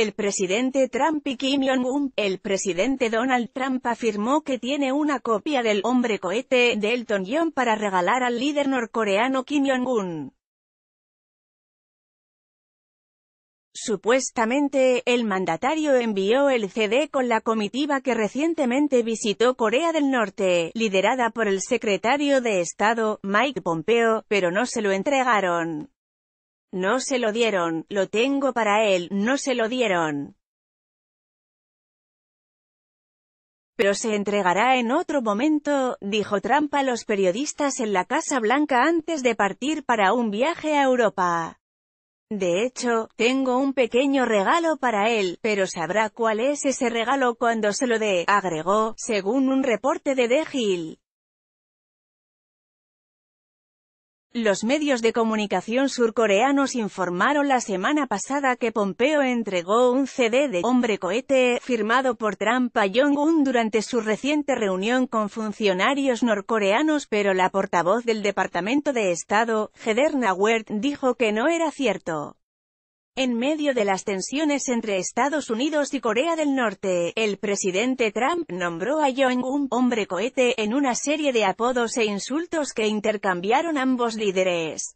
El presidente Trump y Kim Jong-un, el presidente Donald Trump afirmó que tiene una copia del hombre cohete de Elton John para regalar al líder norcoreano Kim Jong-un. Supuestamente, el mandatario envió el CD con la comitiva que recientemente visitó Corea del Norte, liderada por el secretario de Estado, Mike Pompeo, pero no se lo entregaron. No se lo dieron, lo tengo para él, no se lo dieron. Pero se entregará en otro momento, dijo Trump a los periodistas en la Casa Blanca antes de partir para un viaje a Europa. De hecho, tengo un pequeño regalo para él, pero sabrá cuál es ese regalo cuando se lo dé, agregó, según un reporte de The Hill. Los medios de comunicación surcoreanos informaron la semana pasada que Pompeo entregó un CD de Hombre Cohete, firmado por Trump a Jong-un durante su reciente reunión con funcionarios norcoreanos pero la portavoz del Departamento de Estado, Heather Nauert, dijo que no era cierto. En medio de las tensiones entre Estados Unidos y Corea del Norte, el presidente Trump nombró a Jong-un «hombre cohete» en una serie de apodos e insultos que intercambiaron ambos líderes.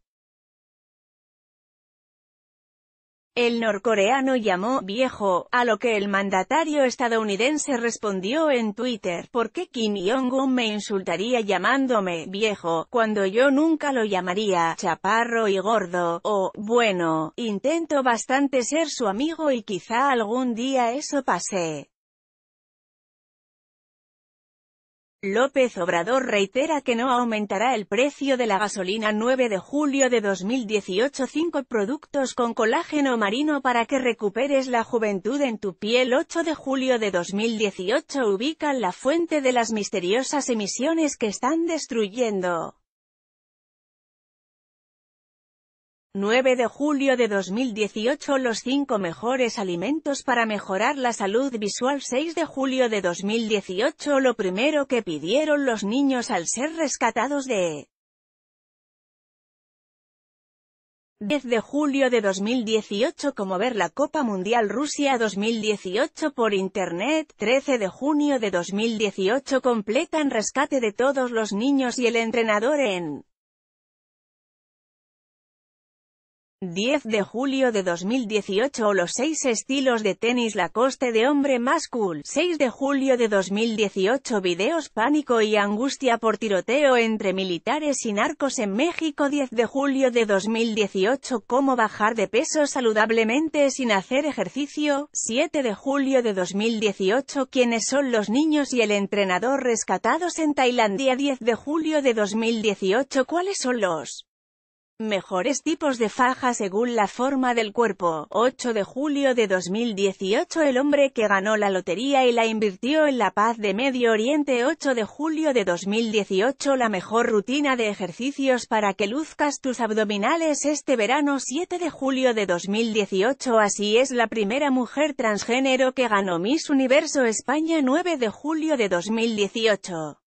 El norcoreano llamó «viejo», a lo que el mandatario estadounidense respondió en Twitter, ¿por qué Kim Jong-un me insultaría llamándome «viejo», cuando yo nunca lo llamaría «chaparro y gordo», o «bueno, intento bastante ser su amigo y quizá algún día eso pase». López Obrador reitera que no aumentará el precio de la gasolina 9 de julio de 2018 5 productos con colágeno marino para que recuperes la juventud en tu piel 8 de julio de 2018 ubican la fuente de las misteriosas emisiones que están destruyendo 9 de julio de 2018 Los 5 mejores alimentos para mejorar la salud visual 6 de julio de 2018 Lo primero que pidieron los niños al ser rescatados de 10 de julio de 2018 Como ver la Copa Mundial Rusia 2018 por Internet 13 de junio de 2018 Completan rescate de todos los niños y el entrenador en 10 de julio de 2018 Los seis estilos de tenis Lacoste de hombre más cool 6 de julio de 2018 Videos pánico y angustia por tiroteo entre militares y narcos en México 10 de julio de 2018 Cómo bajar de peso saludablemente sin hacer ejercicio 7 de julio de 2018 Quiénes son los niños y el entrenador rescatados en Tailandia 10 de julio de 2018 ¿Cuáles son los Mejores tipos de faja según la forma del cuerpo. 8 de julio de 2018 El hombre que ganó la lotería y la invirtió en la paz de Medio Oriente 8 de julio de 2018 La mejor rutina de ejercicios para que luzcas tus abdominales este verano 7 de julio de 2018 Así es la primera mujer transgénero que ganó Miss Universo España 9 de julio de 2018